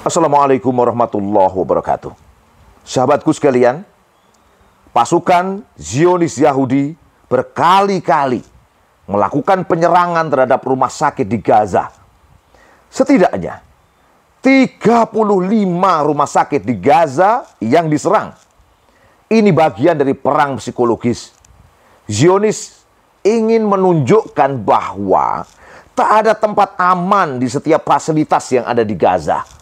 Assalamualaikum warahmatullahi wabarakatuh. Sahabatku sekalian, pasukan Zionis Yahudi berkali-kali melakukan penyerangan terhadap rumah sakit di Gaza. Setidaknya 35 rumah sakit di Gaza yang diserang. Ini bagian dari perang psikologis. Zionis ingin menunjukkan bahwa tak ada tempat aman di setiap fasilitas yang ada di Gaza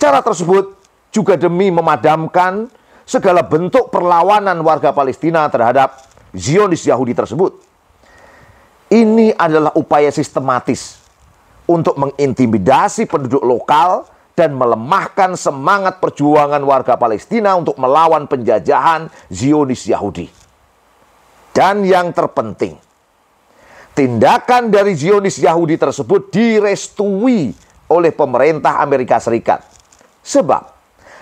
Cara tersebut juga demi memadamkan segala bentuk perlawanan warga Palestina terhadap Zionis Yahudi tersebut. Ini adalah upaya sistematis untuk mengintimidasi penduduk lokal dan melemahkan semangat perjuangan warga Palestina untuk melawan penjajahan Zionis Yahudi. Dan yang terpenting, tindakan dari Zionis Yahudi tersebut direstui oleh pemerintah Amerika Serikat Sebab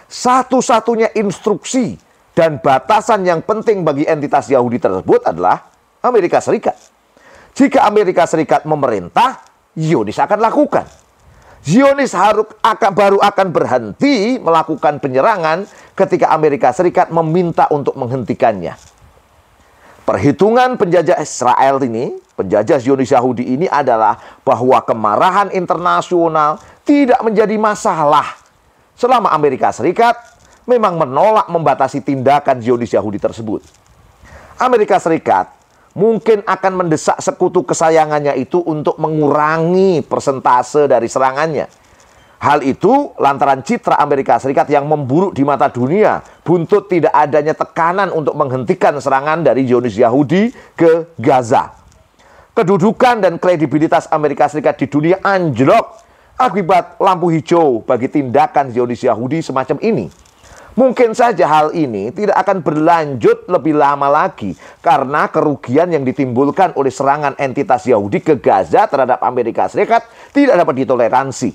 satu-satunya instruksi dan batasan yang penting bagi entitas Yahudi tersebut adalah Amerika Serikat. Jika Amerika Serikat memerintah, Zionis akan lakukan. Zionis harus akan baru akan berhenti melakukan penyerangan ketika Amerika Serikat meminta untuk menghentikannya. Perhitungan penjajah Israel ini, penjajah Zionis Yahudi ini adalah bahwa kemarahan internasional tidak menjadi masalah selama Amerika Serikat memang menolak membatasi tindakan Zionis Yahudi tersebut. Amerika Serikat mungkin akan mendesak sekutu kesayangannya itu untuk mengurangi persentase dari serangannya. Hal itu lantaran citra Amerika Serikat yang memburuk di mata dunia, buntut tidak adanya tekanan untuk menghentikan serangan dari Zionis Yahudi ke Gaza. Kedudukan dan kredibilitas Amerika Serikat di dunia anjlok akibat lampu hijau bagi tindakan Zionis Yahudi semacam ini. Mungkin saja hal ini tidak akan berlanjut lebih lama lagi karena kerugian yang ditimbulkan oleh serangan entitas Yahudi ke Gaza terhadap Amerika Serikat tidak dapat ditoleransi.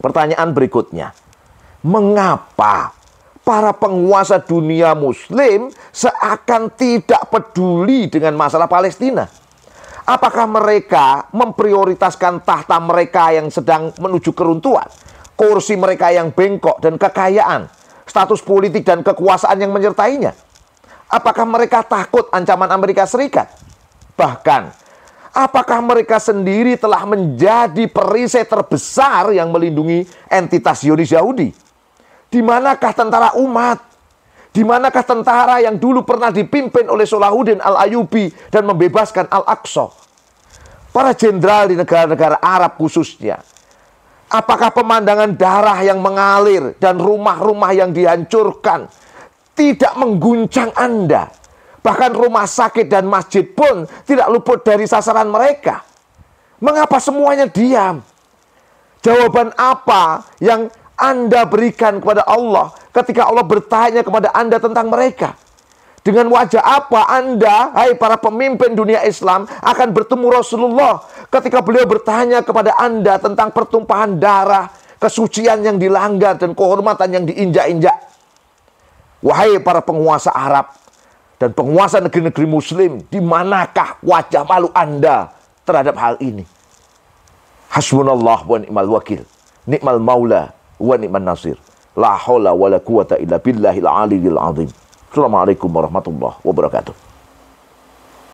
Pertanyaan berikutnya, mengapa para penguasa dunia Muslim seakan tidak peduli dengan masalah Palestina? Apakah mereka memprioritaskan tahta mereka yang sedang menuju keruntuhan, kursi mereka yang bengkok dan kekayaan, status politik dan kekuasaan yang menyertainya? Apakah mereka takut ancaman Amerika Serikat? Bahkan, apakah mereka sendiri telah menjadi perisai terbesar yang melindungi entitas Yonis Yahudi? Di manakah tentara umat? Di manakah tentara yang dulu pernah dipimpin oleh Solahuddin Al-Ayubi dan membebaskan Al-Aqsa? Para jenderal di negara-negara Arab khususnya. Apakah pemandangan darah yang mengalir dan rumah-rumah yang dihancurkan tidak mengguncang Anda? Bahkan rumah sakit dan masjid pun tidak luput dari sasaran mereka. Mengapa semuanya diam? Jawaban apa yang Anda berikan kepada Allah ketika Allah bertanya kepada Anda tentang mereka. Dengan wajah apa Anda, hai para pemimpin dunia Islam, akan bertemu Rasulullah ketika beliau bertanya kepada Anda tentang pertumpahan darah, kesucian yang dilanggar, dan kehormatan yang diinjak-injak. Wahai para penguasa Arab dan penguasa negeri-negeri Muslim, di manakah wajah malu Anda terhadap hal ini? Hasbunallah wa ni'mal wakil, ni'mal maula wa nimal nasir. La haula wa la quwata illa billahil aliyil azim. Assalamualaikum warahmatullahi wabarakatuh.